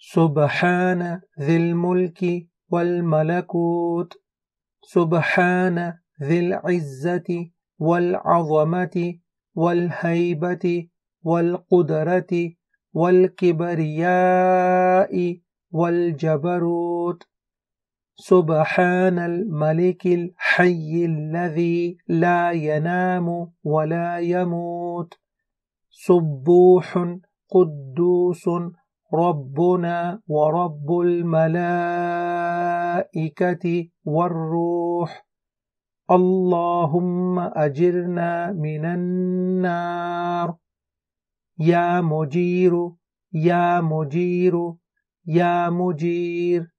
سبحان ذي الملك والملكوت سبحان ذي العزة والعظمة والهيبة والقدرة والكبرياء والجبروت سبحان الملك الحي الذي لا ينام ولا يموت سبوح قدوس ربنا ورب الملائكة والروح اللهم أجرنا من النار يا مجير يا مجير يا مجير